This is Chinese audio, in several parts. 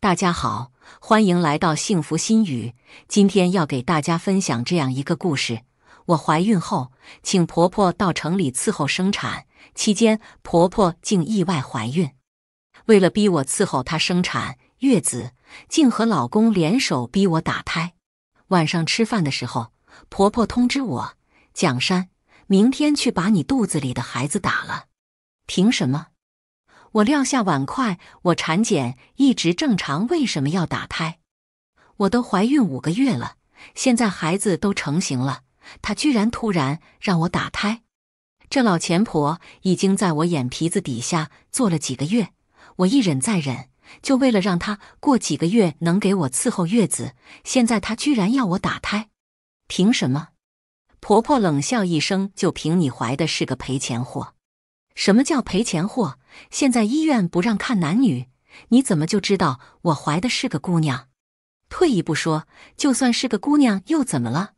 大家好，欢迎来到幸福心语。今天要给大家分享这样一个故事：我怀孕后，请婆婆到城里伺候生产，期间婆婆竟意外怀孕。为了逼我伺候她生产月子，竟和老公联手逼我打胎。晚上吃饭的时候，婆婆通知我：“蒋山，明天去把你肚子里的孩子打了。”凭什么？我撂下碗筷，我产检一直正常，为什么要打胎？我都怀孕五个月了，现在孩子都成型了，她居然突然让我打胎！这老钱婆已经在我眼皮子底下做了几个月，我一忍再忍，就为了让她过几个月能给我伺候月子。现在她居然要我打胎，凭什么？婆婆冷笑一声：“就凭你怀的是个赔钱货！什么叫赔钱货？”现在医院不让看男女，你怎么就知道我怀的是个姑娘？退一步说，就算是个姑娘又怎么了？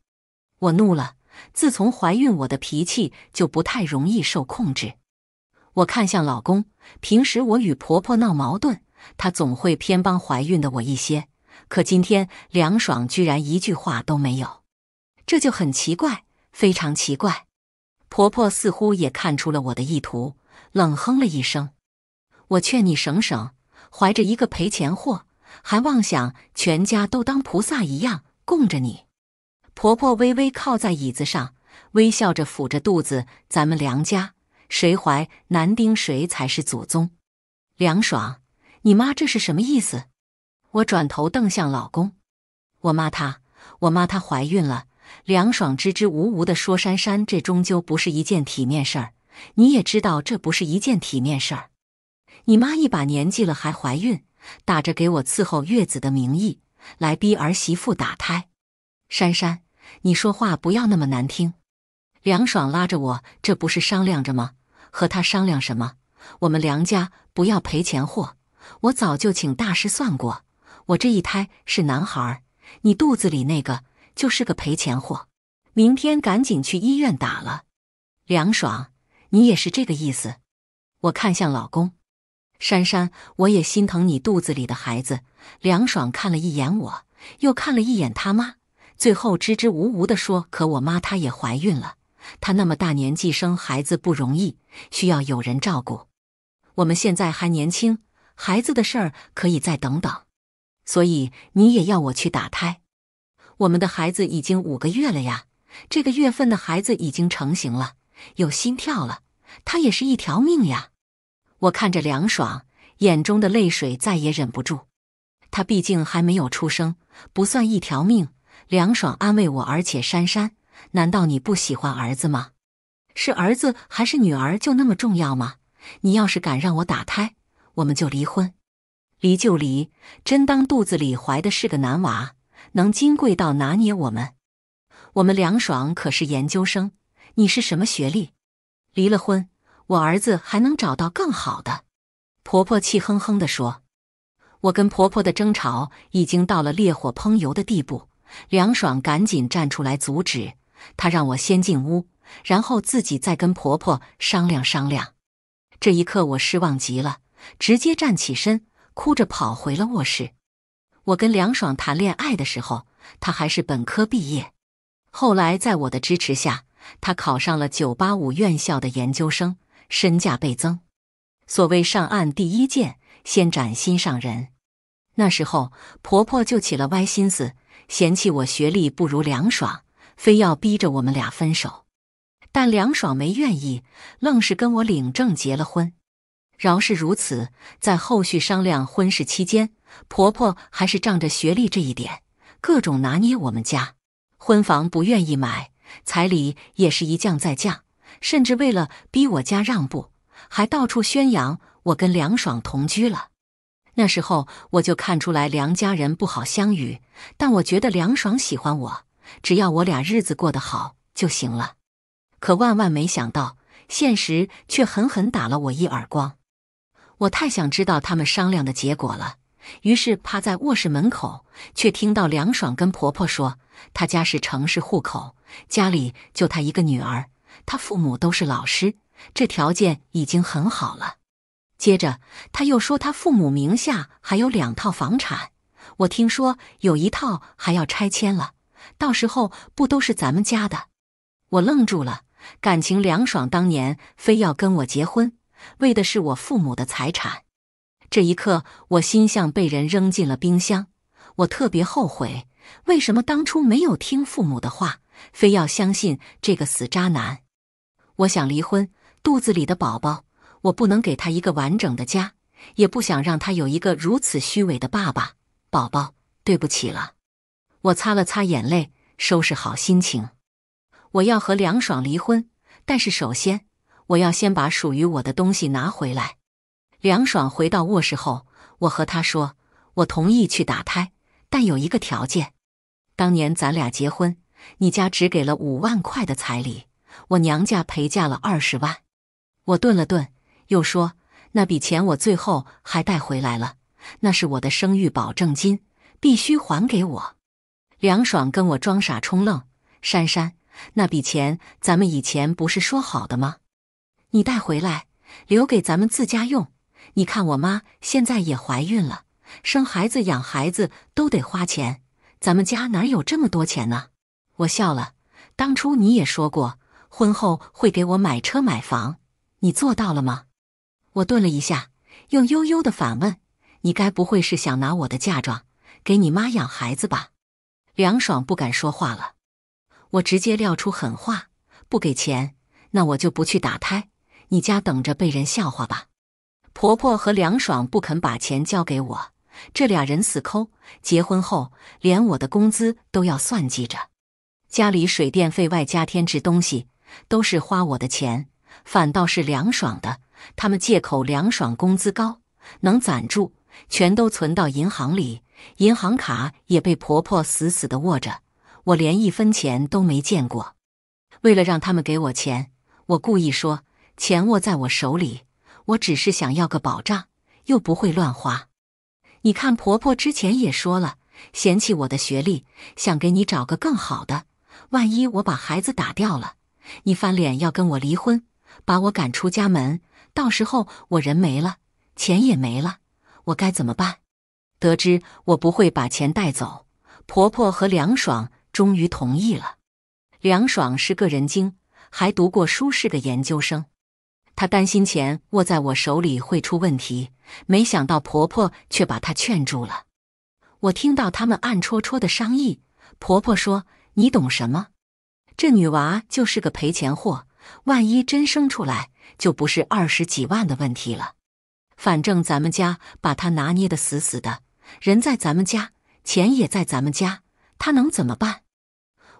我怒了。自从怀孕，我的脾气就不太容易受控制。我看向老公，平时我与婆婆闹矛盾，她总会偏帮怀孕的我一些。可今天，梁爽居然一句话都没有，这就很奇怪，非常奇怪。婆婆似乎也看出了我的意图。冷哼了一声，我劝你省省，怀着一个赔钱货，还妄想全家都当菩萨一样供着你。婆婆微微靠在椅子上，微笑着抚着肚子。咱们梁家谁怀男丁，谁才是祖宗。梁爽，你妈这是什么意思？我转头瞪向老公，我妈她，我妈她怀孕了。梁爽支支吾吾的说：“珊珊，这终究不是一件体面事儿。”你也知道这不是一件体面事儿。你妈一把年纪了还怀孕，打着给我伺候月子的名义来逼儿媳妇打胎。珊珊，你说话不要那么难听。梁爽拉着我，这不是商量着吗？和他商量什么？我们梁家不要赔钱货。我早就请大师算过，我这一胎是男孩儿，你肚子里那个就是个赔钱货。明天赶紧去医院打了。梁爽。你也是这个意思？我看向老公，珊珊，我也心疼你肚子里的孩子。凉爽看了一眼我，又看了一眼他妈，最后支支吾吾的说：“可我妈她也怀孕了，她那么大年纪生孩子不容易，需要有人照顾。我们现在还年轻，孩子的事儿可以再等等。所以你也要我去打胎？我们的孩子已经五个月了呀，这个月份的孩子已经成型了。”有心跳了，他也是一条命呀！我看着凉爽，眼中的泪水再也忍不住。他毕竟还没有出生，不算一条命。凉爽安慰我，而且珊珊，难道你不喜欢儿子吗？是儿子还是女儿就那么重要吗？你要是敢让我打胎，我们就离婚。离就离，真当肚子里怀的是个男娃，能金贵到拿捏我们？我们凉爽可是研究生。你是什么学历？离了婚，我儿子还能找到更好的。婆婆气哼哼地说：“我跟婆婆的争吵已经到了烈火烹油的地步。”梁爽赶紧站出来阻止她，让我先进屋，然后自己再跟婆婆商量商量。这一刻，我失望极了，直接站起身，哭着跑回了卧室。我跟梁爽谈恋爱的时候，他还是本科毕业，后来在我的支持下。他考上了985院校的研究生，身价倍增。所谓上岸第一件，先斩心上人。那时候婆婆就起了歪心思，嫌弃我学历不如梁爽，非要逼着我们俩分手。但梁爽没愿意，愣是跟我领证结了婚。饶是如此，在后续商量婚事期间，婆婆还是仗着学历这一点，各种拿捏我们家。婚房不愿意买。彩礼也是一降再降，甚至为了逼我家让步，还到处宣扬我跟梁爽同居了。那时候我就看出来梁家人不好相与，但我觉得梁爽喜欢我，只要我俩日子过得好就行了。可万万没想到，现实却狠狠打了我一耳光。我太想知道他们商量的结果了。于是趴在卧室门口，却听到梁爽跟婆婆说：“她家是城市户口，家里就她一个女儿，她父母都是老师，这条件已经很好了。”接着，她又说：“她父母名下还有两套房产，我听说有一套还要拆迁了，到时候不都是咱们家的？”我愣住了，感情梁爽当年非要跟我结婚，为的是我父母的财产。这一刻，我心像被人扔进了冰箱。我特别后悔，为什么当初没有听父母的话，非要相信这个死渣男。我想离婚，肚子里的宝宝，我不能给他一个完整的家，也不想让他有一个如此虚伪的爸爸。宝宝，对不起了。我擦了擦眼泪，收拾好心情，我要和梁爽离婚。但是首先，我要先把属于我的东西拿回来。梁爽回到卧室后，我和他说：“我同意去打胎，但有一个条件。当年咱俩结婚，你家只给了五万块的彩礼，我娘家陪嫁了二十万。我顿了顿，又说：那笔钱我最后还带回来了，那是我的生育保证金，必须还给我。”梁爽跟我装傻充愣：“珊珊，那笔钱咱们以前不是说好的吗？你带回来，留给咱们自家用。”你看，我妈现在也怀孕了，生孩子、养孩子都得花钱，咱们家哪有这么多钱呢？我笑了。当初你也说过，婚后会给我买车、买房，你做到了吗？我顿了一下，用悠悠的反问：“你该不会是想拿我的嫁妆，给你妈养孩子吧？”梁爽不敢说话了。我直接撂出狠话：“不给钱，那我就不去打胎，你家等着被人笑话吧。”婆婆和梁爽不肯把钱交给我，这俩人死抠，结婚后连我的工资都要算计着。家里水电费外加添置东西都是花我的钱，反倒是梁爽的。他们借口梁爽工资高，能攒住，全都存到银行里，银行卡也被婆婆死死的握着，我连一分钱都没见过。为了让他们给我钱，我故意说钱握在我手里。我只是想要个保障，又不会乱花。你看，婆婆之前也说了，嫌弃我的学历，想给你找个更好的。万一我把孩子打掉了，你翻脸要跟我离婚，把我赶出家门，到时候我人没了，钱也没了，我该怎么办？得知我不会把钱带走，婆婆和梁爽终于同意了。梁爽是个人精，还读过书，是个研究生。她担心钱握在我手里会出问题，没想到婆婆却把她劝住了。我听到他们暗戳戳的商议。婆婆说：“你懂什么？这女娃就是个赔钱货，万一真生出来，就不是二十几万的问题了。反正咱们家把她拿捏得死死的，人在咱们家，钱也在咱们家，她能怎么办？”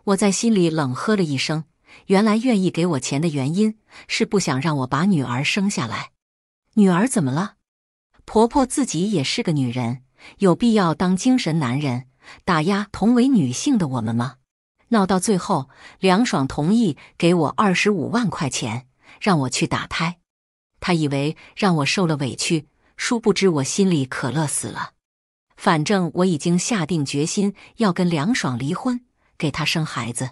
我在心里冷呵了一声。原来愿意给我钱的原因是不想让我把女儿生下来。女儿怎么了？婆婆自己也是个女人，有必要当精神男人打压同为女性的我们吗？闹到最后，梁爽同意给我二十五万块钱，让我去打胎。她以为让我受了委屈，殊不知我心里可乐死了。反正我已经下定决心要跟梁爽离婚，给他生孩子。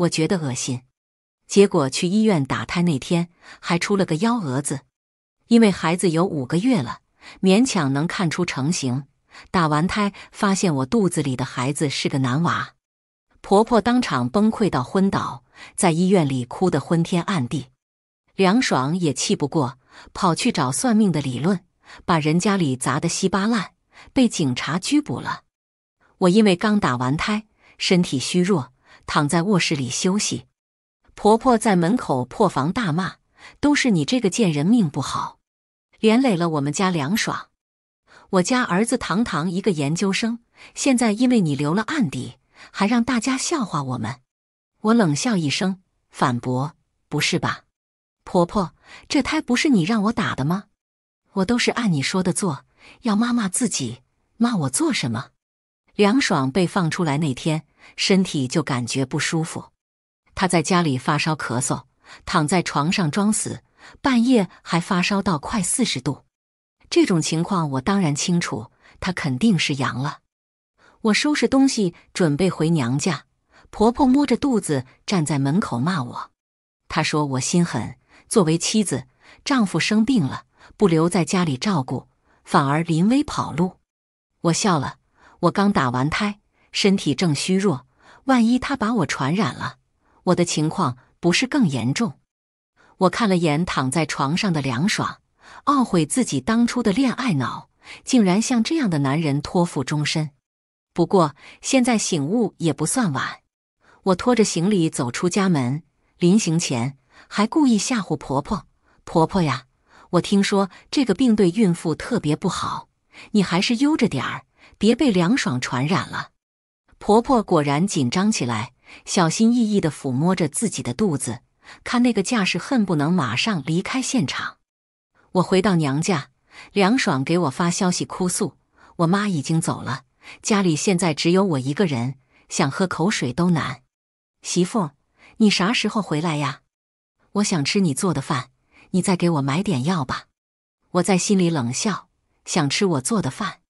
我觉得恶心，结果去医院打胎那天还出了个幺蛾子，因为孩子有五个月了，勉强能看出成形。打完胎发现我肚子里的孩子是个男娃，婆婆当场崩溃到昏倒，在医院里哭得昏天暗地。梁爽也气不过，跑去找算命的理论，把人家里砸得稀巴烂，被警察拘捕了。我因为刚打完胎，身体虚弱。躺在卧室里休息，婆婆在门口破防大骂：“都是你这个贱人命不好，连累了我们家凉爽。我家儿子堂堂一个研究生，现在因为你留了案底，还让大家笑话我们。”我冷笑一声，反驳：“不是吧，婆婆，这胎不是你让我打的吗？我都是按你说的做，要妈妈自己骂我做什么？”凉爽被放出来那天。身体就感觉不舒服，他在家里发烧咳嗽，躺在床上装死，半夜还发烧到快四十度。这种情况我当然清楚，他肯定是阳了。我收拾东西准备回娘家，婆婆摸着肚子站在门口骂我，她说我心狠，作为妻子，丈夫生病了不留在家里照顾，反而临危跑路。我笑了，我刚打完胎。身体正虚弱，万一他把我传染了，我的情况不是更严重？我看了眼躺在床上的梁爽，懊悔自己当初的恋爱脑，竟然像这样的男人托付终身。不过现在醒悟也不算晚。我拖着行李走出家门，临行前还故意吓唬婆婆：“婆婆呀，我听说这个病对孕妇特别不好，你还是悠着点儿，别被凉爽传染了。”婆婆果然紧张起来，小心翼翼地抚摸着自己的肚子，看那个架势，恨不能马上离开现场。我回到娘家，梁爽给我发消息哭诉：“我妈已经走了，家里现在只有我一个人，想喝口水都难。”媳妇，你啥时候回来呀？我想吃你做的饭，你再给我买点药吧。我在心里冷笑：想吃我做的饭。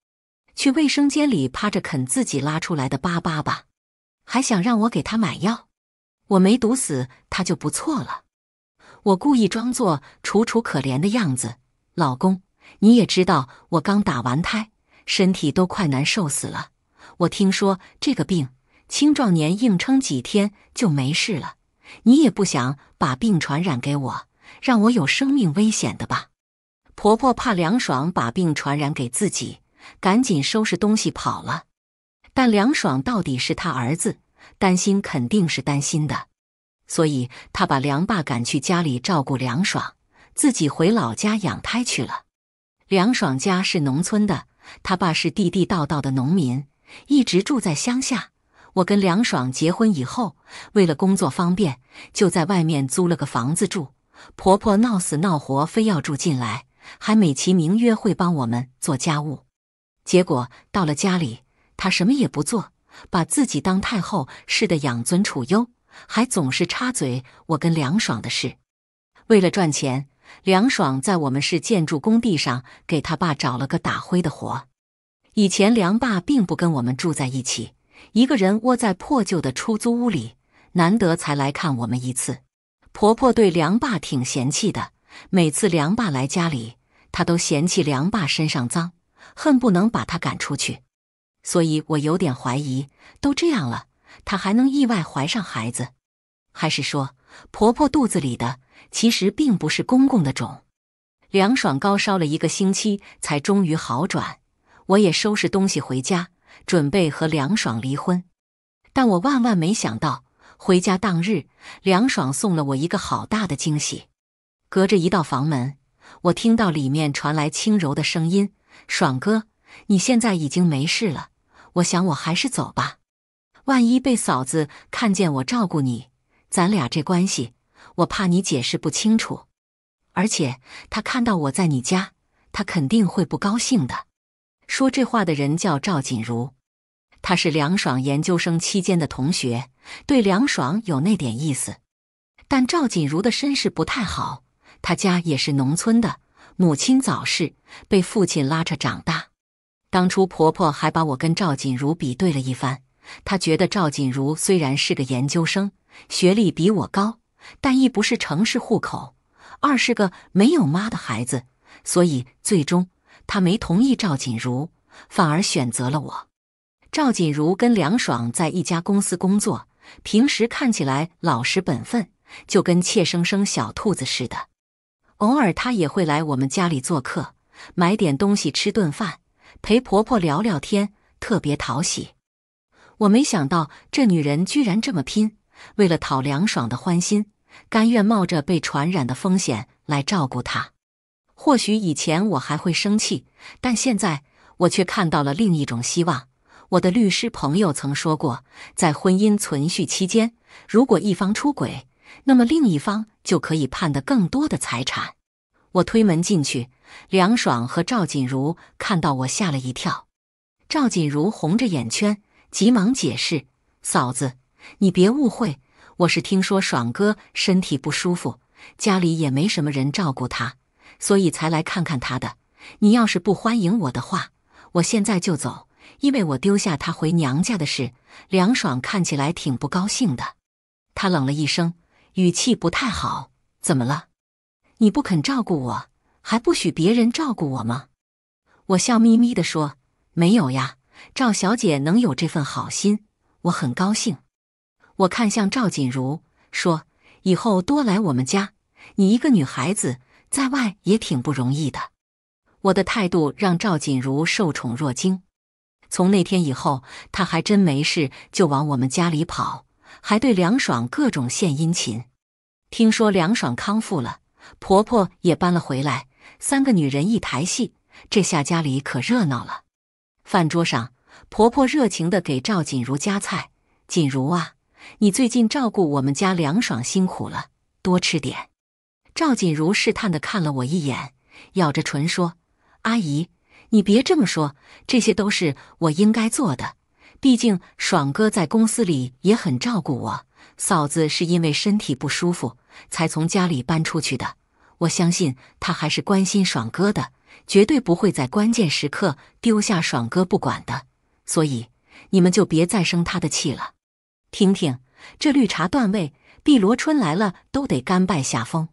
去卫生间里趴着啃自己拉出来的粑粑吧，还想让我给他买药？我没毒死他就不错了。我故意装作楚楚可怜的样子，老公，你也知道我刚打完胎，身体都快难受死了。我听说这个病，青壮年硬撑几天就没事了。你也不想把病传染给我，让我有生命危险的吧？婆婆怕凉爽把病传染给自己。赶紧收拾东西跑了，但梁爽到底是他儿子，担心肯定是担心的，所以他把梁爸赶去家里照顾梁爽，自己回老家养胎去了。梁爽家是农村的，他爸是地地道道的农民，一直住在乡下。我跟梁爽结婚以后，为了工作方便，就在外面租了个房子住。婆婆闹死闹活，非要住进来，还美其名曰会帮我们做家务。结果到了家里，她什么也不做，把自己当太后似的养尊处优，还总是插嘴我跟梁爽的事。为了赚钱，梁爽在我们市建筑工地上给他爸找了个打灰的活。以前梁爸并不跟我们住在一起，一个人窝在破旧的出租屋里，难得才来看我们一次。婆婆对梁爸挺嫌弃的，每次梁爸来家里，她都嫌弃梁爸身上脏。恨不能把他赶出去，所以我有点怀疑：都这样了，他还能意外怀上孩子？还是说婆婆肚子里的其实并不是公公的种？凉爽高烧了一个星期，才终于好转。我也收拾东西回家，准备和凉爽离婚。但我万万没想到，回家当日，凉爽送了我一个好大的惊喜。隔着一道房门，我听到里面传来轻柔的声音。爽哥，你现在已经没事了，我想我还是走吧。万一被嫂子看见我照顾你，咱俩这关系，我怕你解释不清楚。而且他看到我在你家，他肯定会不高兴的。说这话的人叫赵锦如，他是梁爽研究生期间的同学，对梁爽有那点意思。但赵锦如的身世不太好，他家也是农村的。母亲早逝，被父亲拉扯长大。当初婆婆还把我跟赵锦如比对了一番，她觉得赵锦如虽然是个研究生，学历比我高，但一不是城市户口，二是个没有妈的孩子，所以最终她没同意赵锦如，反而选择了我。赵锦如跟梁爽在一家公司工作，平时看起来老实本分，就跟怯生生小兔子似的。偶尔，她也会来我们家里做客，买点东西，吃顿饭，陪婆婆聊聊天，特别讨喜。我没想到这女人居然这么拼，为了讨凉爽的欢心，甘愿冒着被传染的风险来照顾他。或许以前我还会生气，但现在我却看到了另一种希望。我的律师朋友曾说过，在婚姻存续期间，如果一方出轨，那么另一方就可以判得更多的财产。我推门进去，梁爽和赵锦如看到我吓了一跳。赵锦如红着眼圈，急忙解释：“嫂子，你别误会，我是听说爽哥身体不舒服，家里也没什么人照顾他，所以才来看看他的。你要是不欢迎我的话，我现在就走，因为我丢下他回娘家的事。”梁爽看起来挺不高兴的，他冷了一声。语气不太好，怎么了？你不肯照顾我，还不许别人照顾我吗？我笑眯眯的说：“没有呀，赵小姐能有这份好心，我很高兴。”我看向赵锦如说：“以后多来我们家，你一个女孩子在外也挺不容易的。”我的态度让赵锦如受宠若惊。从那天以后，她还真没事就往我们家里跑。还对梁爽各种献殷勤。听说梁爽康复了，婆婆也搬了回来，三个女人一台戏，这下家里可热闹了。饭桌上，婆婆热情地给赵锦如夹菜：“锦如啊，你最近照顾我们家梁爽辛苦了，多吃点。”赵锦如试探地看了我一眼，咬着唇说：“阿姨，你别这么说，这些都是我应该做的。”毕竟爽哥在公司里也很照顾我嫂子，是因为身体不舒服才从家里搬出去的。我相信她还是关心爽哥的，绝对不会在关键时刻丢下爽哥不管的。所以你们就别再生他的气了。听听这绿茶段位，碧螺春来了都得甘拜下风。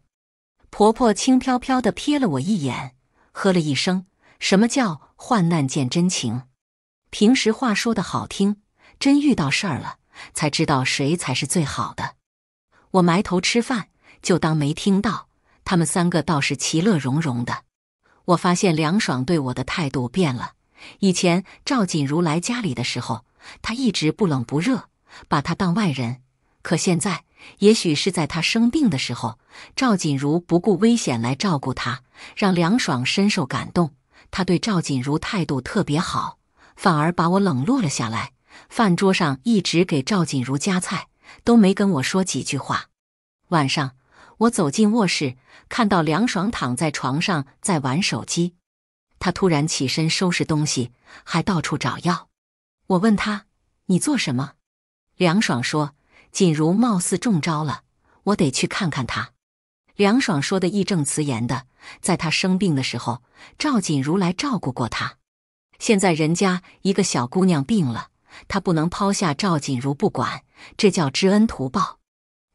婆婆轻飘飘的瞥了我一眼，喝了一声：“什么叫患难见真情？”平时话说的好听，真遇到事儿了才知道谁才是最好的。我埋头吃饭，就当没听到。他们三个倒是其乐融融的。我发现梁爽对我的态度变了。以前赵锦如来家里的时候，他一直不冷不热，把他当外人。可现在，也许是在他生病的时候，赵锦如不顾危险来照顾他，让梁爽深受感动。他对赵锦如态度特别好。反而把我冷落了下来。饭桌上一直给赵锦如夹菜，都没跟我说几句话。晚上，我走进卧室，看到梁爽躺在床上在玩手机。他突然起身收拾东西，还到处找药。我问他：“你做什么？”梁爽说：“锦如貌似中招了，我得去看看他。”梁爽说的义正辞严的。在他生病的时候，赵锦如来照顾过他。现在人家一个小姑娘病了，她不能抛下赵锦如不管，这叫知恩图报。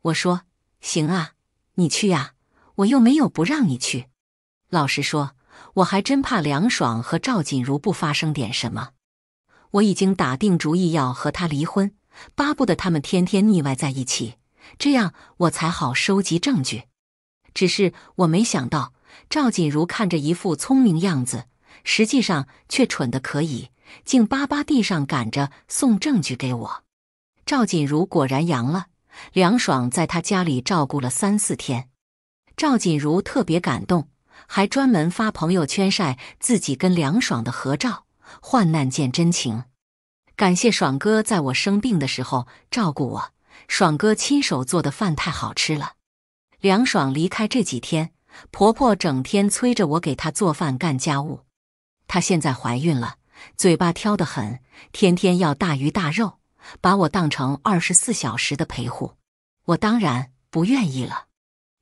我说行啊，你去啊，我又没有不让你去。老实说，我还真怕梁爽和赵锦如不发生点什么。我已经打定主意要和他离婚，巴不得他们天天腻歪在一起，这样我才好收集证据。只是我没想到，赵锦如看着一副聪明样子。实际上却蠢得可以，竟巴巴地上赶着送证据给我。赵锦如果然阳了，梁爽在他家里照顾了三四天，赵锦如特别感动，还专门发朋友圈晒自己跟梁爽的合照。患难见真情，感谢爽哥在我生病的时候照顾我，爽哥亲手做的饭太好吃了。梁爽离开这几天，婆婆整天催着我给她做饭、干家务。她现在怀孕了，嘴巴挑得很，天天要大鱼大肉，把我当成二十四小时的陪护，我当然不愿意了。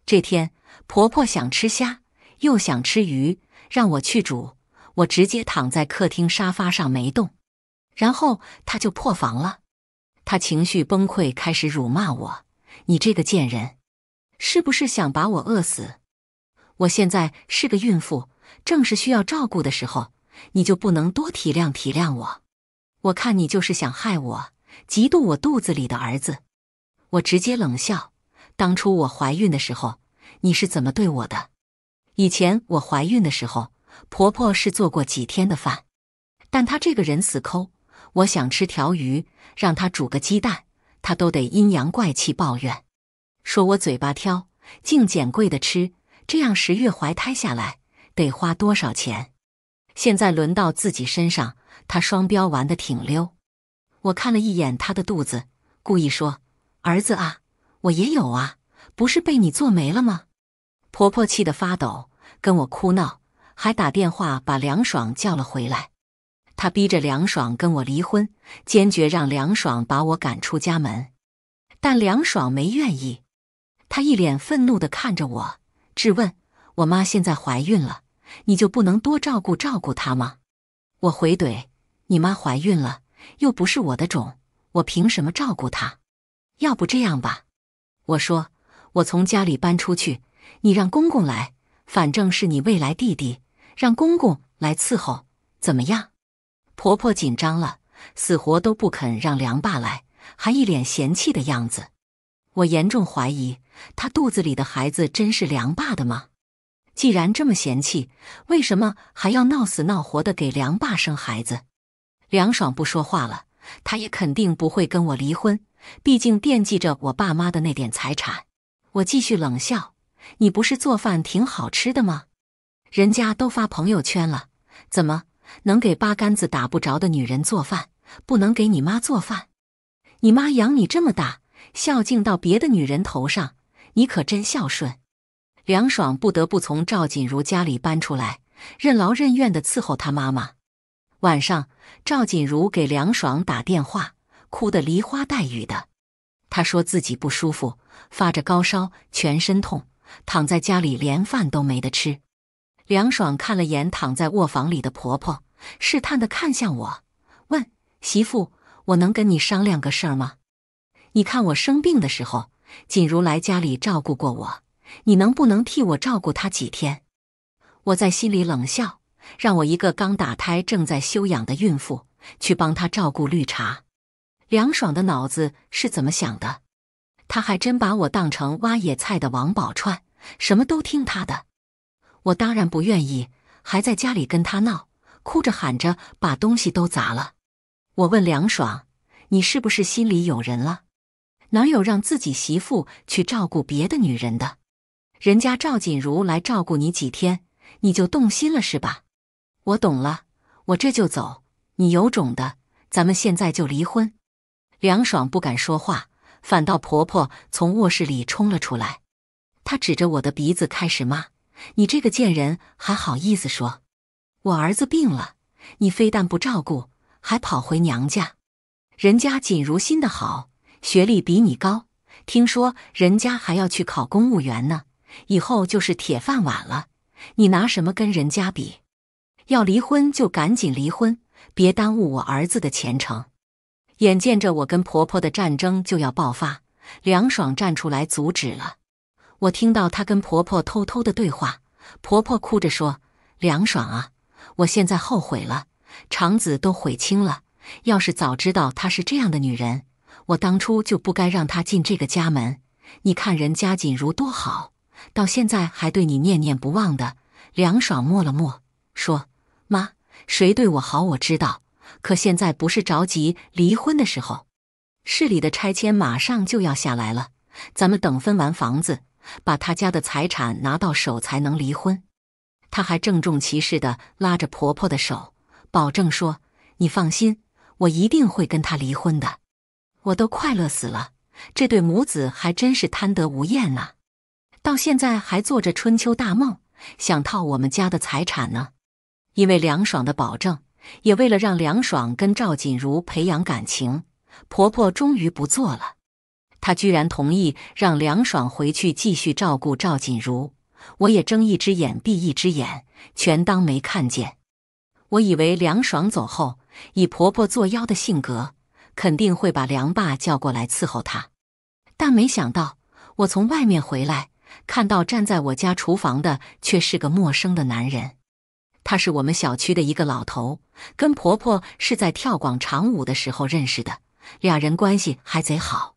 这天，婆婆想吃虾，又想吃鱼，让我去煮，我直接躺在客厅沙发上没动。然后她就破防了，她情绪崩溃，开始辱骂我：“你这个贱人，是不是想把我饿死？我现在是个孕妇，正是需要照顾的时候。”你就不能多体谅体谅我？我看你就是想害我，嫉妒我肚子里的儿子。我直接冷笑。当初我怀孕的时候，你是怎么对我的？以前我怀孕的时候，婆婆是做过几天的饭，但她这个人死抠。我想吃条鱼，让她煮个鸡蛋，她都得阴阳怪气抱怨，说我嘴巴挑，净捡贵的吃。这样十月怀胎下来，得花多少钱？现在轮到自己身上，他双标玩的挺溜。我看了一眼他的肚子，故意说：“儿子啊，我也有啊，不是被你做没了吗？”婆婆气得发抖，跟我哭闹，还打电话把梁爽叫了回来。他逼着梁爽跟我离婚，坚决让梁爽把我赶出家门。但梁爽没愿意，她一脸愤怒的看着我，质问：“我妈现在怀孕了。”你就不能多照顾照顾她吗？我回怼：“你妈怀孕了，又不是我的种，我凭什么照顾她？要不这样吧，我说我从家里搬出去，你让公公来，反正是你未来弟弟，让公公来伺候，怎么样？”婆婆紧张了，死活都不肯让梁爸来，还一脸嫌弃的样子。我严重怀疑她肚子里的孩子真是梁爸的吗？既然这么嫌弃，为什么还要闹死闹活的给梁爸生孩子？梁爽不说话了，他也肯定不会跟我离婚，毕竟惦记着我爸妈的那点财产。我继续冷笑：“你不是做饭挺好吃的吗？人家都发朋友圈了，怎么能给八竿子打不着的女人做饭？不能给你妈做饭？你妈养你这么大，孝敬到别的女人头上，你可真孝顺。”梁爽不得不从赵锦如家里搬出来，任劳任怨的伺候她妈妈。晚上，赵锦如给梁爽打电话，哭得梨花带雨的。她说自己不舒服，发着高烧，全身痛，躺在家里连饭都没得吃。梁爽看了眼躺在卧房里的婆婆，试探的看向我，问：“媳妇，我能跟你商量个事儿吗？你看我生病的时候，锦如来家里照顾过我。”你能不能替我照顾他几天？我在心里冷笑，让我一个刚打胎、正在休养的孕妇去帮他照顾绿茶，凉爽的脑子是怎么想的？他还真把我当成挖野菜的王宝钏，什么都听他的。我当然不愿意，还在家里跟他闹，哭着喊着把东西都砸了。我问凉爽：“你是不是心里有人了？哪有让自己媳妇去照顾别的女人的？”人家赵锦如来照顾你几天，你就动心了是吧？我懂了，我这就走。你有种的，咱们现在就离婚。梁爽不敢说话，反倒婆婆从卧室里冲了出来，她指着我的鼻子开始骂：“你这个贱人，还好意思说，我儿子病了，你非但不照顾，还跑回娘家。人家锦如心的好，学历比你高，听说人家还要去考公务员呢。”以后就是铁饭碗了，你拿什么跟人家比？要离婚就赶紧离婚，别耽误我儿子的前程。眼见着我跟婆婆的战争就要爆发，梁爽站出来阻止了。我听到她跟婆婆偷偷的对话，婆婆哭着说：“梁爽啊，我现在后悔了，肠子都悔青了。要是早知道她是这样的女人，我当初就不该让她进这个家门。你看人家锦茹多好。”到现在还对你念念不忘的，凉爽默了默，说：“妈，谁对我好我知道，可现在不是着急离婚的时候。市里的拆迁马上就要下来了，咱们等分完房子，把他家的财产拿到手才能离婚。”她还郑重其事地拉着婆婆的手，保证说：“你放心，我一定会跟他离婚的。我都快乐死了，这对母子还真是贪得无厌啊！”到现在还做着春秋大梦，想套我们家的财产呢。因为梁爽的保证，也为了让梁爽跟赵锦如培养感情，婆婆终于不做了。她居然同意让梁爽回去继续照顾赵锦如。我也睁一只眼闭一只眼，全当没看见。我以为梁爽走后，以婆婆作妖的性格，肯定会把梁爸叫过来伺候她，但没想到我从外面回来。看到站在我家厨房的却是个陌生的男人，他是我们小区的一个老头，跟婆婆是在跳广场舞的时候认识的，俩人关系还贼好。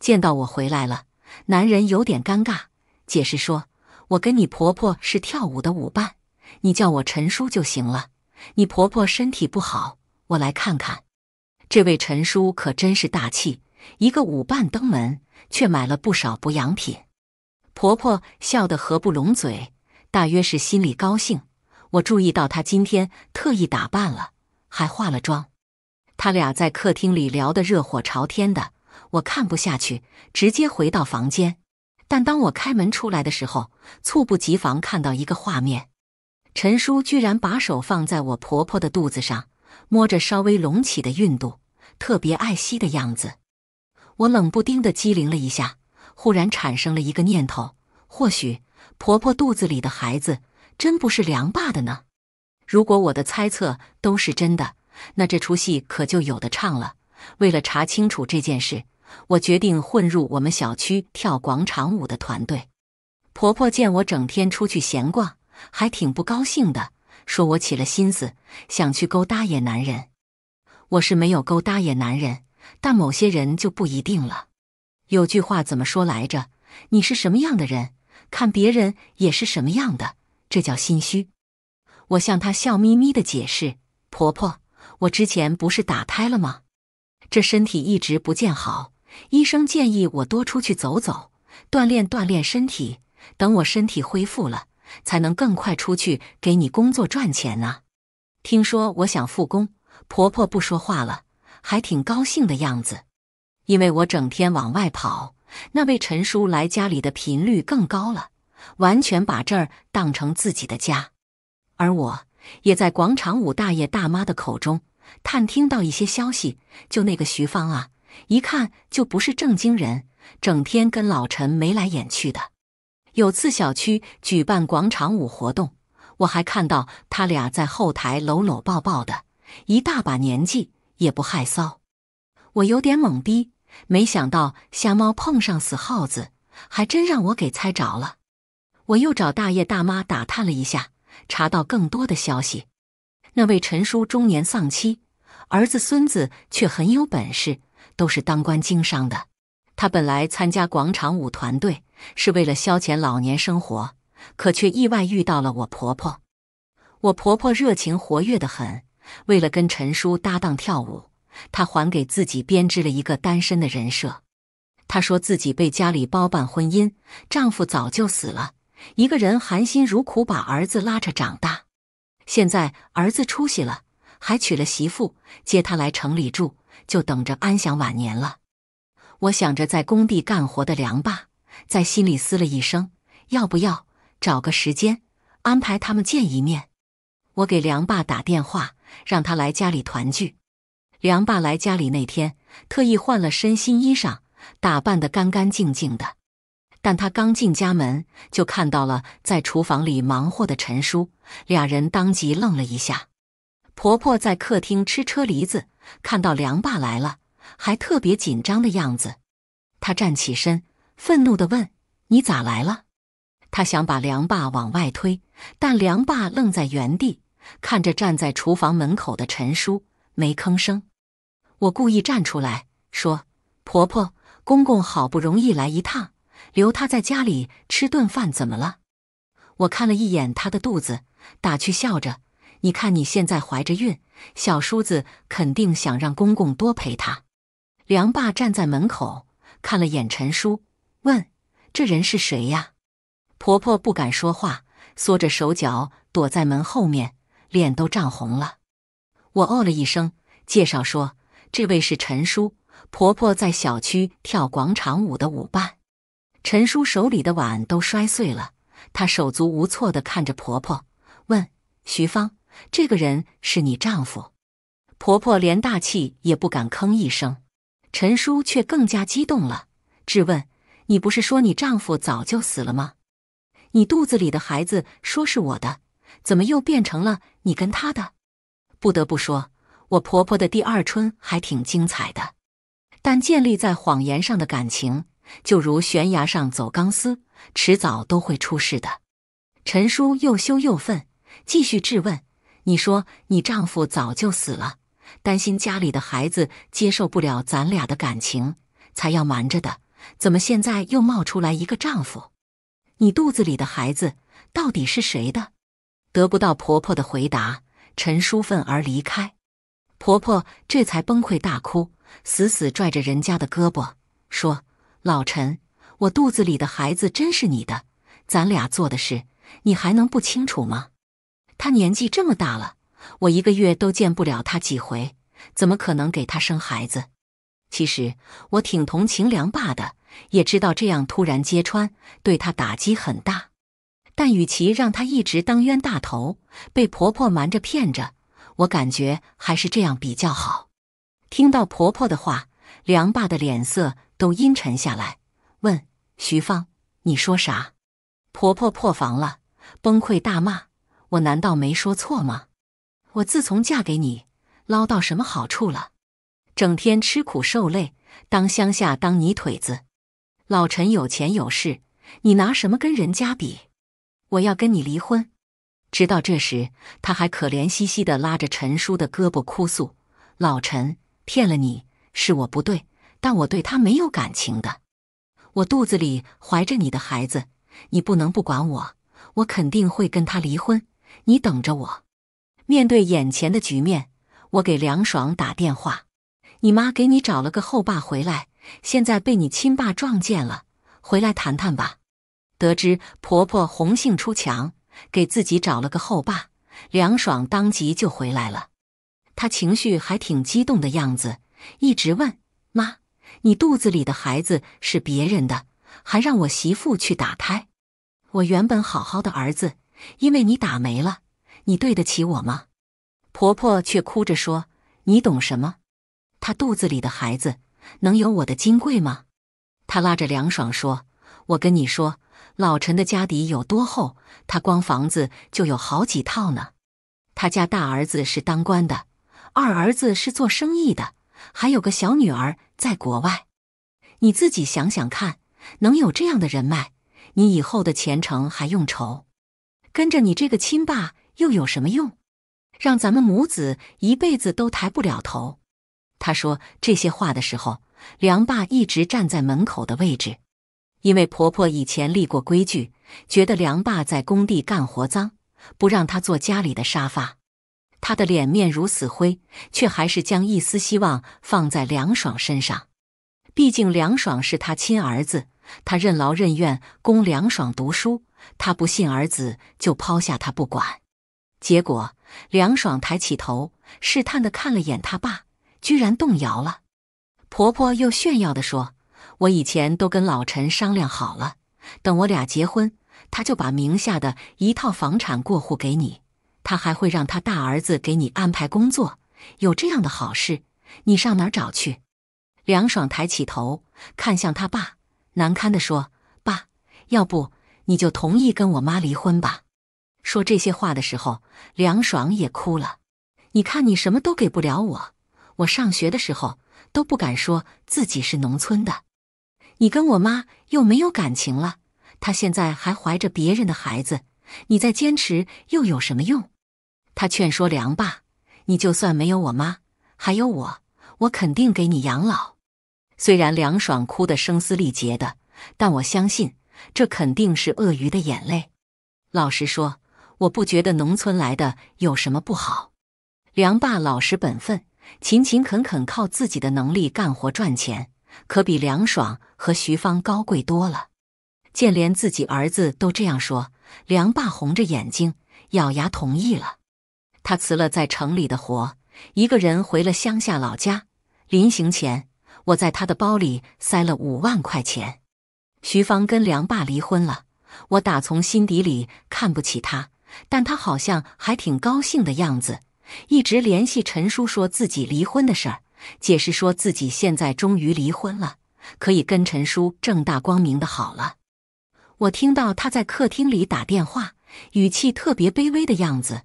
见到我回来了，男人有点尴尬，解释说：“我跟你婆婆是跳舞的舞伴，你叫我陈叔就行了。”你婆婆身体不好，我来看看。这位陈叔可真是大气，一个舞伴登门，却买了不少补养品。婆婆笑得合不拢嘴，大约是心里高兴。我注意到她今天特意打扮了，还化了妆。他俩在客厅里聊得热火朝天的，我看不下去，直接回到房间。但当我开门出来的时候，猝不及防看到一个画面：陈叔居然把手放在我婆婆的肚子上，摸着稍微隆起的孕肚，特别爱惜的样子。我冷不丁的机灵了一下。忽然产生了一个念头：或许婆婆肚子里的孩子真不是梁爸的呢。如果我的猜测都是真的，那这出戏可就有的唱了。为了查清楚这件事，我决定混入我们小区跳广场舞的团队。婆婆见我整天出去闲逛，还挺不高兴的，说我起了心思，想去勾搭野男人。我是没有勾搭野男人，但某些人就不一定了。有句话怎么说来着？你是什么样的人，看别人也是什么样的，这叫心虚。我向她笑眯眯的解释：“婆婆，我之前不是打胎了吗？这身体一直不见好，医生建议我多出去走走，锻炼锻炼身体。等我身体恢复了，才能更快出去给你工作赚钱啊！听说我想复工，婆婆不说话了，还挺高兴的样子。”因为我整天往外跑，那位陈叔来家里的频率更高了，完全把这儿当成自己的家。而我也在广场舞大爷大妈的口中探听到一些消息，就那个徐芳啊，一看就不是正经人，整天跟老陈眉来眼去的。有次小区举办广场舞活动，我还看到他俩在后台搂搂抱抱的，一大把年纪也不害臊，我有点懵逼。没想到瞎猫碰上死耗子，还真让我给猜着了。我又找大爷大妈打探了一下，查到更多的消息。那位陈叔中年丧妻，儿子孙子却很有本事，都是当官经商的。他本来参加广场舞团队是为了消遣老年生活，可却意外遇到了我婆婆。我婆婆热情活跃的很，为了跟陈叔搭档跳舞。他还给自己编织了一个单身的人设。他说自己被家里包办婚姻，丈夫早就死了，一个人含辛茹苦把儿子拉扯长大。现在儿子出息了，还娶了媳妇，接他来城里住，就等着安享晚年了。我想着在工地干活的梁爸，在心里嘶了一声：“要不要找个时间安排他们见一面？”我给梁爸打电话，让他来家里团聚。梁爸来家里那天，特意换了身新衣裳，打扮的干干净净的。但他刚进家门，就看到了在厨房里忙活的陈叔，俩人当即愣了一下。婆婆在客厅吃车厘子，看到梁爸来了，还特别紧张的样子。她站起身，愤怒的问：“你咋来了？”她想把梁爸往外推，但梁爸愣在原地，看着站在厨房门口的陈叔，没吭声。我故意站出来说：“婆婆、公公好不容易来一趟，留他在家里吃顿饭怎么了？”我看了一眼他的肚子，打趣笑着：“你看你现在怀着孕，小叔子肯定想让公公多陪他。”梁爸站在门口看了眼陈叔，问：“这人是谁呀？”婆婆不敢说话，缩着手脚躲在门后面，脸都涨红了。我哦了一声，介绍说。这位是陈叔，婆婆在小区跳广场舞的舞伴。陈叔手里的碗都摔碎了，他手足无措地看着婆婆，问：“徐芳，这个人是你丈夫？”婆婆连大气也不敢吭一声。陈叔却更加激动了，质问：“你不是说你丈夫早就死了吗？你肚子里的孩子说是我的，怎么又变成了你跟他的？”不得不说。我婆婆的第二春还挺精彩的，但建立在谎言上的感情，就如悬崖上走钢丝，迟早都会出事的。陈叔又羞又愤，继续质问：“你说你丈夫早就死了，担心家里的孩子接受不了咱俩的感情，才要瞒着的。怎么现在又冒出来一个丈夫？你肚子里的孩子到底是谁的？”得不到婆婆的回答，陈叔愤而离开。婆婆这才崩溃大哭，死死拽着人家的胳膊，说：“老陈，我肚子里的孩子真是你的，咱俩做的事，你还能不清楚吗？他年纪这么大了，我一个月都见不了他几回，怎么可能给他生孩子？其实我挺同情梁爸的，也知道这样突然揭穿，对他打击很大。但与其让他一直当冤大头，被婆婆瞒着骗着。”我感觉还是这样比较好。听到婆婆的话，梁爸的脸色都阴沉下来，问徐芳：“你说啥？”婆婆破防了，崩溃大骂：“我难道没说错吗？我自从嫁给你，捞到什么好处了？整天吃苦受累，当乡下当泥腿子。老陈有钱有势，你拿什么跟人家比？我要跟你离婚！”直到这时，他还可怜兮兮的拉着陈叔的胳膊哭诉：“老陈，骗了你是我不对，但我对他没有感情的。我肚子里怀着你的孩子，你不能不管我，我肯定会跟他离婚，你等着我。”面对眼前的局面，我给梁爽打电话：“你妈给你找了个后爸回来，现在被你亲爸撞见了，回来谈谈吧。”得知婆婆红杏出墙。给自己找了个后爸，梁爽当即就回来了。他情绪还挺激动的样子，一直问妈：“你肚子里的孩子是别人的，还让我媳妇去打胎？我原本好好的儿子，因为你打没了，你对得起我吗？”婆婆却哭着说：“你懂什么？她肚子里的孩子能有我的金贵吗？”她拉着梁爽说：“我跟你说。”老陈的家底有多厚？他光房子就有好几套呢。他家大儿子是当官的，二儿子是做生意的，还有个小女儿在国外。你自己想想看，能有这样的人脉，你以后的前程还用愁？跟着你这个亲爸又有什么用？让咱们母子一辈子都抬不了头。他说这些话的时候，梁爸一直站在门口的位置。因为婆婆以前立过规矩，觉得梁爸在工地干活脏，不让他坐家里的沙发。他的脸面如死灰，却还是将一丝希望放在梁爽身上。毕竟梁爽是他亲儿子，他任劳任怨供梁爽读书，他不信儿子就抛下他不管。结果梁爽抬起头，试探的看了眼他爸，居然动摇了。婆婆又炫耀的说。我以前都跟老陈商量好了，等我俩结婚，他就把名下的一套房产过户给你，他还会让他大儿子给你安排工作。有这样的好事，你上哪儿找去？梁爽抬起头看向他爸，难堪地说：“爸，要不你就同意跟我妈离婚吧。”说这些话的时候，梁爽也哭了。你看你什么都给不了我，我上学的时候都不敢说自己是农村的。你跟我妈又没有感情了，她现在还怀着别人的孩子，你再坚持又有什么用？他劝说梁爸：“你就算没有我妈，还有我，我肯定给你养老。”虽然梁爽哭得声嘶力竭的，但我相信这肯定是鳄鱼的眼泪。老实说，我不觉得农村来的有什么不好。梁爸老实本分，勤勤恳恳，靠自己的能力干活赚钱。可比梁爽和徐芳高贵多了。见连自己儿子都这样说，梁爸红着眼睛，咬牙同意了。他辞了在城里的活，一个人回了乡下老家。临行前，我在他的包里塞了五万块钱。徐芳跟梁爸离婚了，我打从心底里看不起他，但他好像还挺高兴的样子，一直联系陈叔说自己离婚的事儿。解释说自己现在终于离婚了，可以跟陈叔正大光明的好了。我听到他在客厅里打电话，语气特别卑微的样子。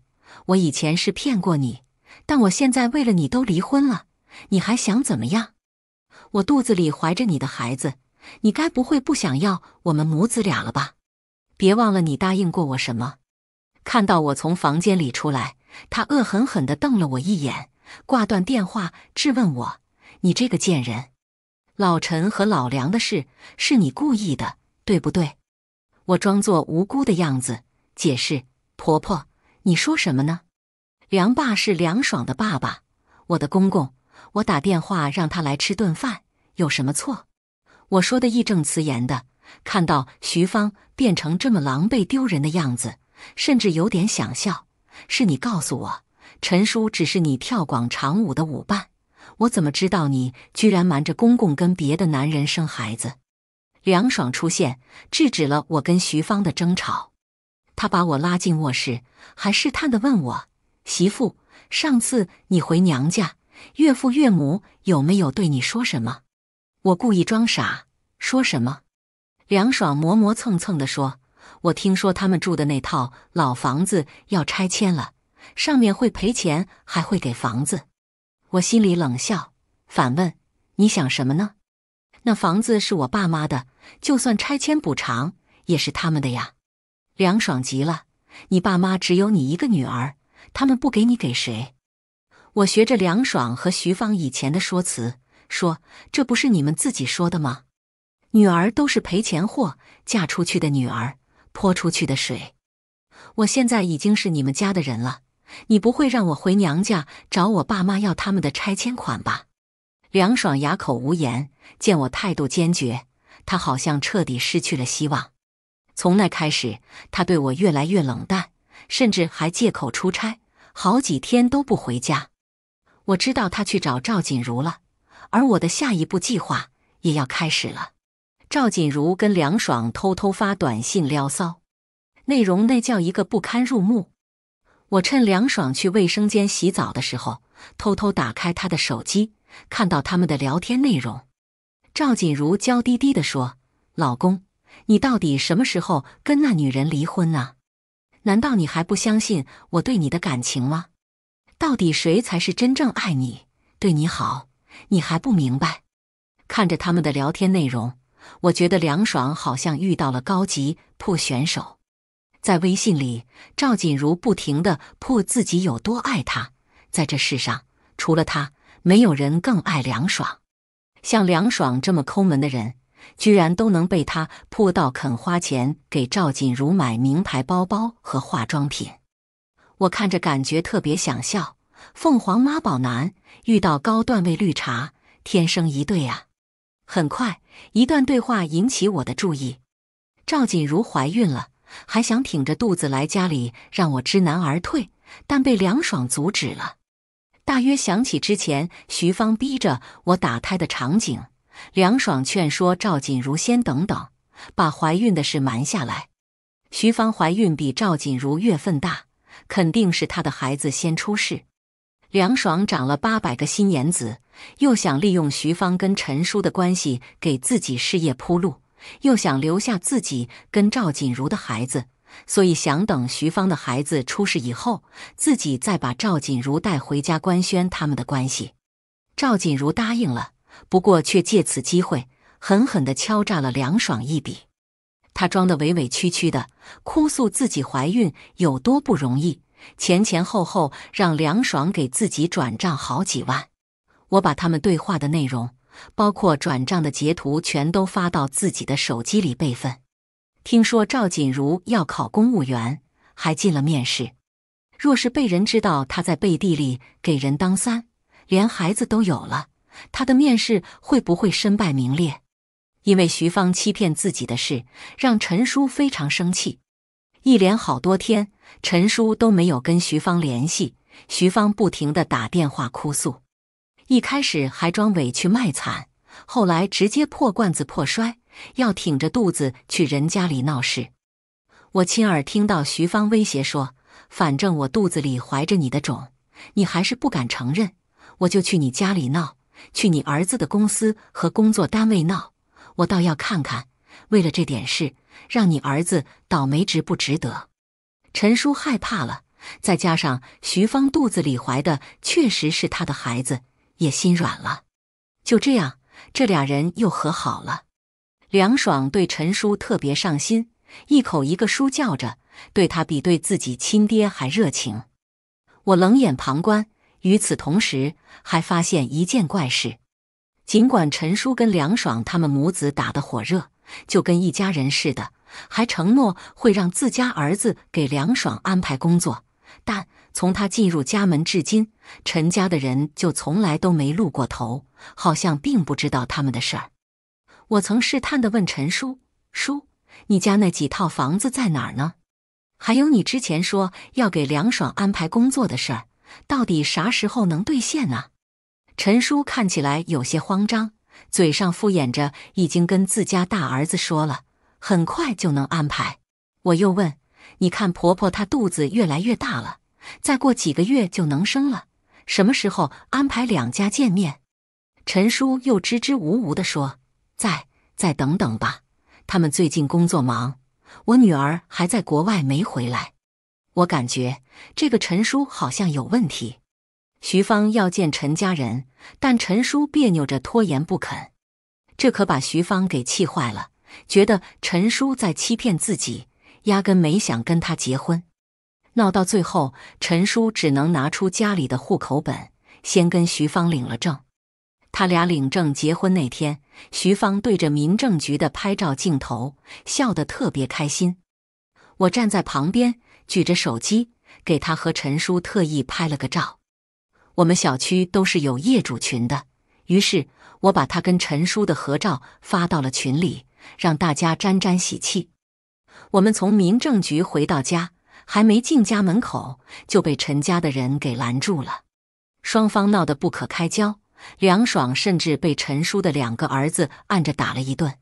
我以前是骗过你，但我现在为了你都离婚了，你还想怎么样？我肚子里怀着你的孩子，你该不会不想要我们母子俩了吧？别忘了你答应过我什么。看到我从房间里出来，他恶狠狠地瞪了我一眼。挂断电话，质问我：“你这个贱人，老陈和老梁的事是你故意的，对不对？”我装作无辜的样子，解释：“婆婆，你说什么呢？梁爸是梁爽的爸爸，我的公公。我打电话让他来吃顿饭，有什么错？我说的义正辞严的。看到徐芳变成这么狼狈丢人的样子，甚至有点想笑。是你告诉我。”陈叔只是你跳广场舞的舞伴，我怎么知道你居然瞒着公公跟别的男人生孩子？梁爽出现，制止了我跟徐芳的争吵。他把我拉进卧室，还试探地问我：“媳妇，上次你回娘家，岳父岳母有没有对你说什么？”我故意装傻，说什么。梁爽磨磨蹭蹭地说：“我听说他们住的那套老房子要拆迁了。”上面会赔钱，还会给房子，我心里冷笑，反问：“你想什么呢？”那房子是我爸妈的，就算拆迁补偿也是他们的呀。凉爽急了：“你爸妈只有你一个女儿，他们不给你给谁？”我学着凉爽和徐芳以前的说辞说：“这不是你们自己说的吗？女儿都是赔钱货，嫁出去的女儿泼出去的水。我现在已经是你们家的人了。”你不会让我回娘家找我爸妈要他们的拆迁款吧？梁爽哑口无言。见我态度坚决，他好像彻底失去了希望。从那开始，他对我越来越冷淡，甚至还借口出差，好几天都不回家。我知道他去找赵锦茹了，而我的下一步计划也要开始了。赵锦茹跟梁爽偷偷发短信撩骚，内容那叫一个不堪入目。我趁梁爽去卫生间洗澡的时候，偷偷打开她的手机，看到他们的聊天内容。赵锦如娇滴滴地说：“老公，你到底什么时候跟那女人离婚啊？难道你还不相信我对你的感情吗？到底谁才是真正爱你、对你好？你还不明白？”看着他们的聊天内容，我觉得梁爽好像遇到了高级破选手。在微信里，赵锦如不停的破自己有多爱他，在这世上，除了他，没有人更爱凉爽。像凉爽这么抠门的人，居然都能被他破到肯花钱给赵锦如买名牌包包和化妆品。我看着感觉特别想笑，凤凰妈宝男遇到高段位绿茶，天生一对啊！很快，一段对话引起我的注意，赵锦如怀孕了。还想挺着肚子来家里让我知难而退，但被梁爽阻止了。大约想起之前徐芳逼着我打胎的场景，梁爽劝说赵锦如先等等，把怀孕的事瞒下来。徐芳怀孕比赵锦如月份大，肯定是她的孩子先出世。梁爽长了八百个心眼子，又想利用徐芳跟陈叔的关系给自己事业铺路。又想留下自己跟赵锦茹的孩子，所以想等徐芳的孩子出世以后，自己再把赵锦茹带回家官宣他们的关系。赵锦茹答应了，不过却借此机会狠狠地敲诈了梁爽一笔。她装得委委屈屈的，哭诉自己怀孕有多不容易，前前后后让梁爽给自己转账好几万。我把他们对话的内容。包括转账的截图，全都发到自己的手机里备份。听说赵锦茹要考公务员，还进了面试。若是被人知道他在背地里给人当三，连孩子都有了，他的面试会不会身败名裂？因为徐芳欺骗自己的事，让陈叔非常生气。一连好多天，陈叔都没有跟徐芳联系，徐芳不停地打电话哭诉。一开始还装委屈卖惨，后来直接破罐子破摔，要挺着肚子去人家里闹事。我亲耳听到徐芳威胁说：“反正我肚子里怀着你的种，你还是不敢承认，我就去你家里闹，去你儿子的公司和工作单位闹，我倒要看看，为了这点事让你儿子倒霉值不值得。”陈叔害怕了，再加上徐芳肚子里怀的确实是他的孩子。也心软了，就这样，这俩人又和好了。梁爽对陈叔特别上心，一口一个叔叫着，对他比对自己亲爹还热情。我冷眼旁观，与此同时还发现一件怪事：尽管陈叔跟梁爽他们母子打得火热，就跟一家人似的，还承诺会让自家儿子给梁爽安排工作，但……从他进入家门至今，陈家的人就从来都没露过头，好像并不知道他们的事儿。我曾试探的问陈叔叔：“你家那几套房子在哪儿呢？还有你之前说要给梁爽安排工作的事儿，到底啥时候能兑现啊？”陈叔看起来有些慌张，嘴上敷衍着：“已经跟自家大儿子说了，很快就能安排。”我又问：“你看婆婆她肚子越来越大了。”再过几个月就能生了，什么时候安排两家见面？陈叔又支支吾吾地说：“再再等等吧，他们最近工作忙，我女儿还在国外没回来。我感觉这个陈叔好像有问题。”徐芳要见陈家人，但陈叔别扭着拖延不肯，这可把徐芳给气坏了，觉得陈叔在欺骗自己，压根没想跟他结婚。闹到最后，陈叔只能拿出家里的户口本，先跟徐芳领了证。他俩领证结婚那天，徐芳对着民政局的拍照镜头笑得特别开心。我站在旁边，举着手机给他和陈叔特意拍了个照。我们小区都是有业主群的，于是我把他跟陈叔的合照发到了群里，让大家沾沾喜气。我们从民政局回到家。还没进家门口，就被陈家的人给拦住了，双方闹得不可开交，梁爽甚至被陈叔的两个儿子按着打了一顿。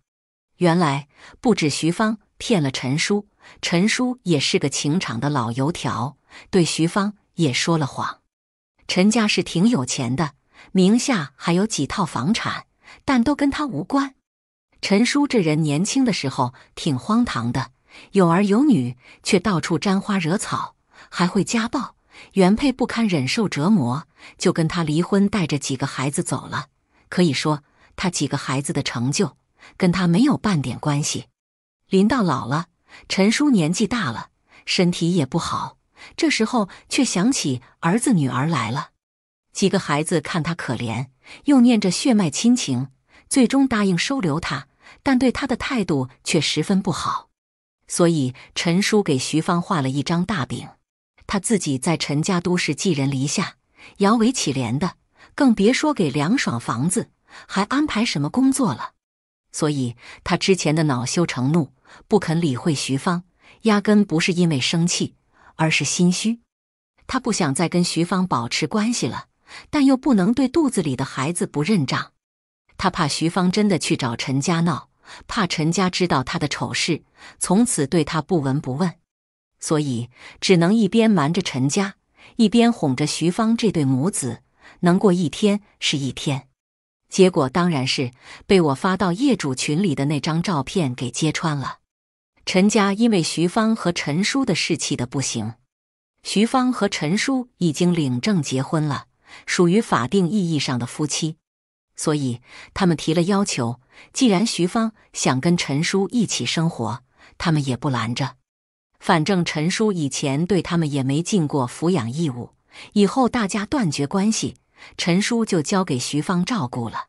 原来不止徐芳骗了陈叔，陈叔也是个情场的老油条，对徐芳也说了谎。陈家是挺有钱的，名下还有几套房产，但都跟他无关。陈叔这人年轻的时候挺荒唐的。有儿有女，却到处沾花惹草，还会家暴。原配不堪忍受折磨，就跟他离婚，带着几个孩子走了。可以说，他几个孩子的成就跟他没有半点关系。临到老了，陈叔年纪大了，身体也不好，这时候却想起儿子女儿来了。几个孩子看他可怜，又念着血脉亲情，最终答应收留他，但对他的态度却十分不好。所以，陈叔给徐芳画了一张大饼，他自己在陈家都是寄人篱下、摇尾乞怜的，更别说给梁爽房子，还安排什么工作了。所以他之前的恼羞成怒、不肯理会徐芳，压根不是因为生气，而是心虚。他不想再跟徐芳保持关系了，但又不能对肚子里的孩子不认账，他怕徐芳真的去找陈家闹。怕陈家知道他的丑事，从此对他不闻不问，所以只能一边瞒着陈家，一边哄着徐芳这对母子，能过一天是一天。结果当然是被我发到业主群里的那张照片给揭穿了。陈家因为徐芳和陈叔的事气得不行。徐芳和陈叔已经领证结婚了，属于法定意义上的夫妻。所以他们提了要求，既然徐芳想跟陈叔一起生活，他们也不拦着。反正陈叔以前对他们也没尽过抚养义务，以后大家断绝关系，陈叔就交给徐芳照顾了。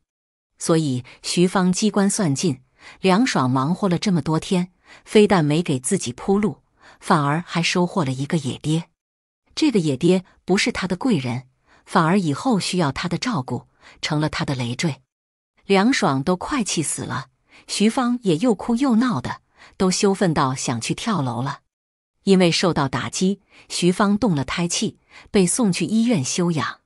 所以徐芳机关算尽，梁爽忙活了这么多天，非但没给自己铺路，反而还收获了一个野爹。这个野爹不是他的贵人，反而以后需要他的照顾。成了他的累赘，梁爽都快气死了。徐芳也又哭又闹的，都羞愤到想去跳楼了。因为受到打击，徐芳动了胎气，被送去医院休养。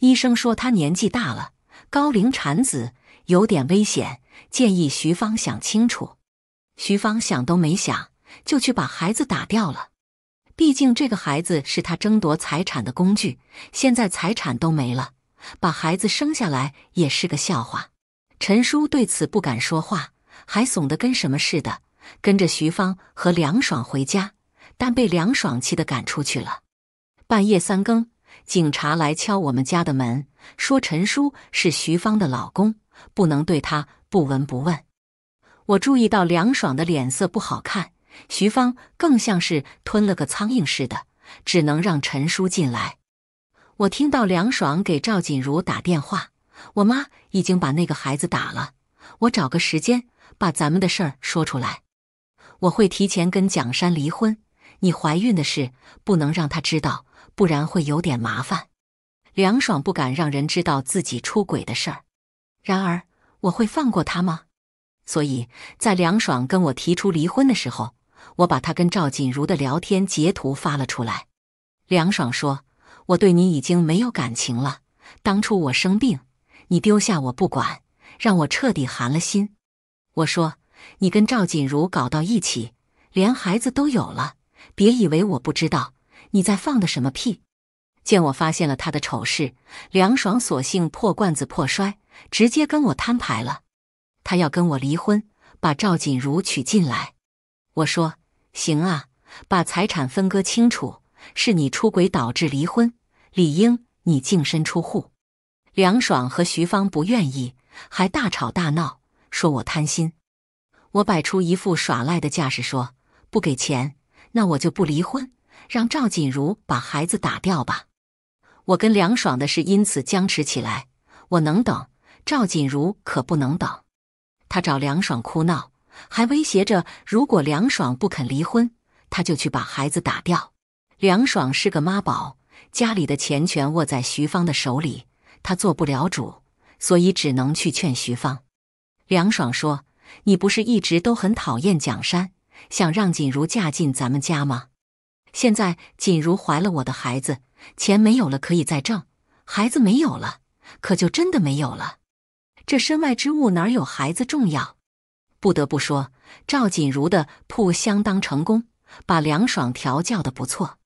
医生说她年纪大了，高龄产子有点危险，建议徐芳想清楚。徐芳想都没想，就去把孩子打掉了。毕竟这个孩子是他争夺财产的工具，现在财产都没了。把孩子生下来也是个笑话。陈叔对此不敢说话，还怂得跟什么似的，跟着徐芳和梁爽回家，但被梁爽气得赶出去了。半夜三更，警察来敲我们家的门，说陈叔是徐芳的老公，不能对他不闻不问。我注意到梁爽的脸色不好看，徐芳更像是吞了个苍蝇似的，只能让陈叔进来。我听到梁爽给赵锦如打电话，我妈已经把那个孩子打了。我找个时间把咱们的事儿说出来。我会提前跟蒋山离婚。你怀孕的事不能让他知道，不然会有点麻烦。梁爽不敢让人知道自己出轨的事儿。然而，我会放过他吗？所以在梁爽跟我提出离婚的时候，我把他跟赵锦如的聊天截图发了出来。梁爽说。我对你已经没有感情了。当初我生病，你丢下我不管，让我彻底寒了心。我说你跟赵锦如搞到一起，连孩子都有了，别以为我不知道你在放的什么屁。见我发现了他的丑事，梁爽索性破罐子破摔，直接跟我摊牌了。他要跟我离婚，把赵锦如娶进来。我说行啊，把财产分割清楚。是你出轨导致离婚，理应你净身出户。梁爽和徐芳不愿意，还大吵大闹，说我贪心。我摆出一副耍赖的架势，说不给钱，那我就不离婚，让赵锦如把孩子打掉吧。我跟梁爽的事因此僵持起来。我能等，赵锦如可不能等。他找梁爽哭闹，还威胁着，如果梁爽不肯离婚，他就去把孩子打掉。梁爽是个妈宝，家里的钱全握在徐芳的手里，她做不了主，所以只能去劝徐芳。梁爽说：“你不是一直都很讨厌蒋山，想让锦如嫁进咱们家吗？现在锦如怀了我的孩子，钱没有了可以再挣，孩子没有了可就真的没有了。这身外之物哪有孩子重要？”不得不说，赵锦如的铺相当成功，把梁爽调教的不错。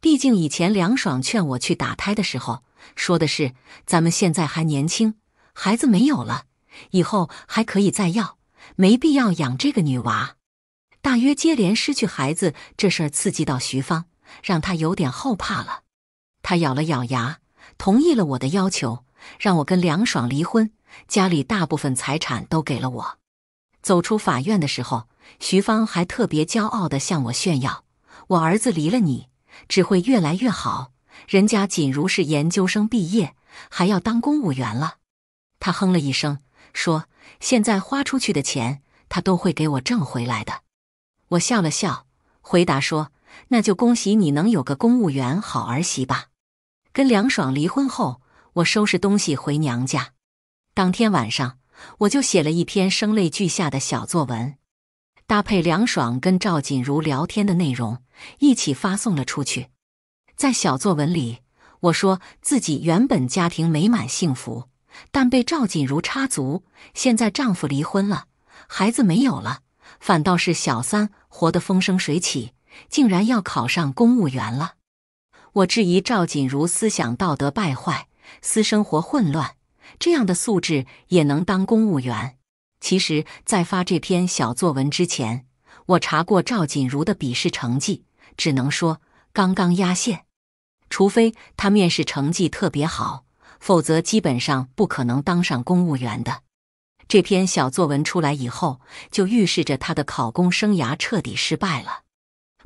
毕竟以前梁爽劝我去打胎的时候，说的是咱们现在还年轻，孩子没有了，以后还可以再要，没必要养这个女娃。大约接连失去孩子这事儿刺激到徐芳，让她有点后怕了。她咬了咬牙，同意了我的要求，让我跟梁爽离婚，家里大部分财产都给了我。走出法院的时候，徐芳还特别骄傲地向我炫耀：“我儿子离了你。”只会越来越好。人家锦如是研究生毕业，还要当公务员了。他哼了一声，说：“现在花出去的钱，他都会给我挣回来的。”我笑了笑，回答说：“那就恭喜你能有个公务员好儿媳吧。”跟梁爽离婚后，我收拾东西回娘家。当天晚上，我就写了一篇声泪俱下的小作文。搭配梁爽跟赵锦如聊天的内容一起发送了出去。在小作文里，我说自己原本家庭美满幸福，但被赵锦如插足，现在丈夫离婚了，孩子没有了，反倒是小三活得风生水起，竟然要考上公务员了。我质疑赵锦如思想道德败坏，私生活混乱，这样的素质也能当公务员？其实，在发这篇小作文之前，我查过赵锦如的笔试成绩，只能说刚刚压线。除非他面试成绩特别好，否则基本上不可能当上公务员的。这篇小作文出来以后，就预示着他的考公生涯彻底失败了。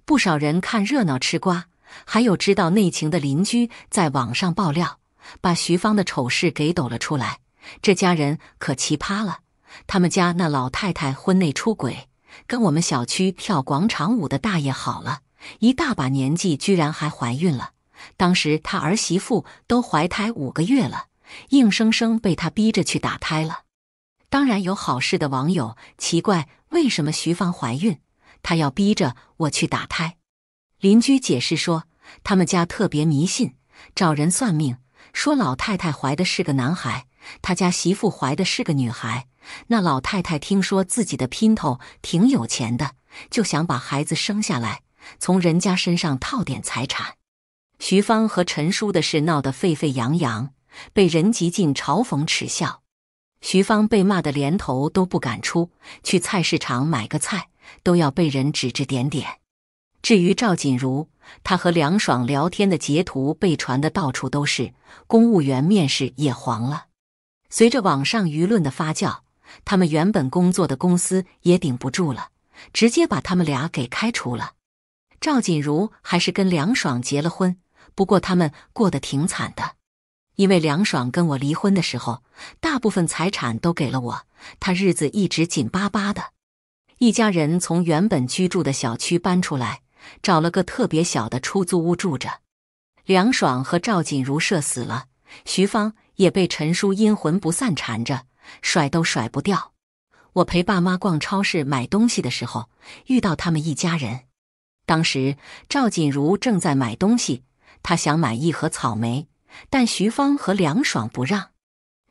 不少人看热闹吃瓜，还有知道内情的邻居在网上爆料，把徐芳的丑事给抖了出来。这家人可奇葩了。他们家那老太太婚内出轨，跟我们小区跳广场舞的大爷好了，一大把年纪居然还怀孕了。当时她儿媳妇都怀胎五个月了，硬生生被她逼着去打胎了。当然有好事的网友奇怪，为什么徐芳怀孕，她要逼着我去打胎？邻居解释说，他们家特别迷信，找人算命，说老太太怀的是个男孩，他家媳妇怀的是个女孩。那老太太听说自己的姘头挺有钱的，就想把孩子生下来，从人家身上套点财产。徐芳和陈叔的事闹得沸沸扬扬，被人极尽嘲讽耻笑。徐芳被骂得连头都不敢出，去菜市场买个菜都要被人指指点点。至于赵锦如，她和梁爽聊天的截图被传的到处都是，公务员面试也黄了。随着网上舆论的发酵，他们原本工作的公司也顶不住了，直接把他们俩给开除了。赵锦如还是跟梁爽结了婚，不过他们过得挺惨的，因为梁爽跟我离婚的时候，大部分财产都给了我，他日子一直紧巴巴的。一家人从原本居住的小区搬出来，找了个特别小的出租屋住着。梁爽和赵锦如社死了，徐芳也被陈叔阴魂不散缠着。甩都甩不掉。我陪爸妈逛超市买东西的时候，遇到他们一家人。当时赵锦茹正在买东西，她想买一盒草莓，但徐芳和梁爽不让。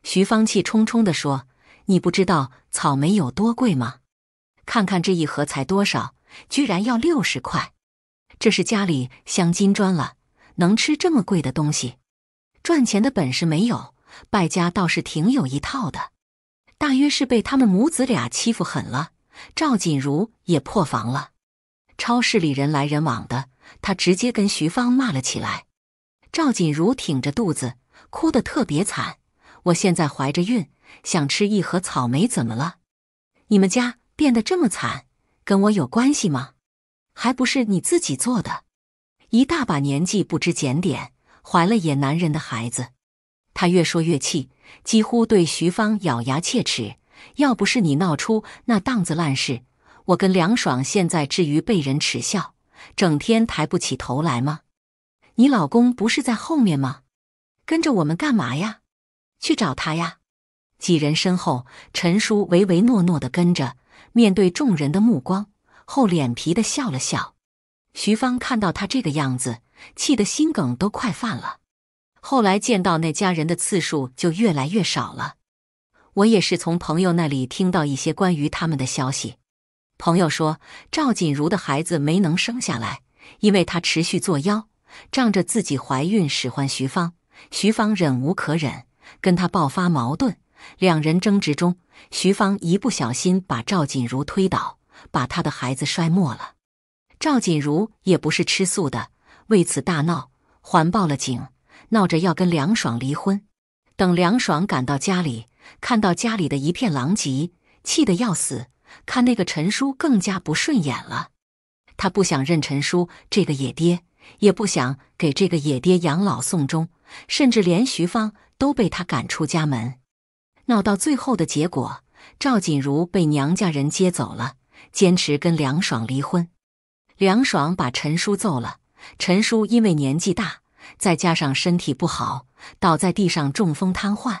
徐芳气冲冲地说：“你不知道草莓有多贵吗？看看这一盒才多少，居然要六十块！这是家里镶金砖了，能吃这么贵的东西？赚钱的本事没有，败家倒是挺有一套的。”大约是被他们母子俩欺负狠了，赵锦如也破防了。超市里人来人往的，她直接跟徐芳骂了起来。赵锦茹挺着肚子，哭得特别惨。我现在怀着孕，想吃一盒草莓，怎么了？你们家变得这么惨，跟我有关系吗？还不是你自己做的，一大把年纪不知检点，怀了野男人的孩子。他越说越气，几乎对徐芳咬牙切齿。要不是你闹出那档子烂事，我跟梁爽现在至于被人耻笑，整天抬不起头来吗？你老公不是在后面吗？跟着我们干嘛呀？去找他呀！几人身后，陈叔唯唯诺诺的跟着，面对众人的目光，厚脸皮的笑了笑。徐芳看到他这个样子，气得心梗都快犯了。后来见到那家人的次数就越来越少了。我也是从朋友那里听到一些关于他们的消息。朋友说，赵锦如的孩子没能生下来，因为她持续作妖，仗着自己怀孕使唤徐芳，徐芳忍无可忍，跟她爆发矛盾。两人争执中，徐芳一不小心把赵锦如推倒，把她的孩子摔没了。赵锦如也不是吃素的，为此大闹，还报了警。闹着要跟梁爽离婚，等梁爽赶到家里，看到家里的一片狼藉，气得要死。看那个陈叔更加不顺眼了，他不想认陈叔这个野爹，也不想给这个野爹养老送终，甚至连徐芳都被他赶出家门。闹到最后的结果，赵锦茹被娘家人接走了，坚持跟梁爽离婚。梁爽把陈叔揍了，陈叔因为年纪大。再加上身体不好，倒在地上中风瘫痪，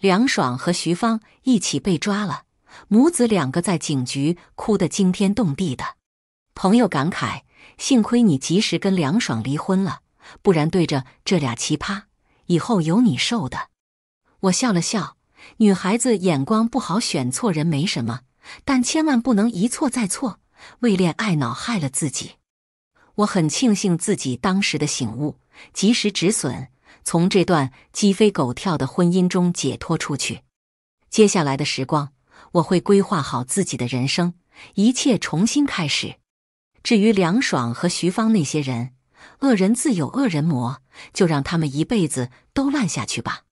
梁爽和徐芳一起被抓了，母子两个在警局哭得惊天动地的。朋友感慨：幸亏你及时跟梁爽离婚了，不然对着这俩奇葩，以后有你受的。我笑了笑，女孩子眼光不好选错人没什么，但千万不能一错再错，为恋爱脑害了自己。我很庆幸自己当时的醒悟。及时止损，从这段鸡飞狗跳的婚姻中解脱出去。接下来的时光，我会规划好自己的人生，一切重新开始。至于梁爽和徐芳那些人，恶人自有恶人磨，就让他们一辈子都烂下去吧。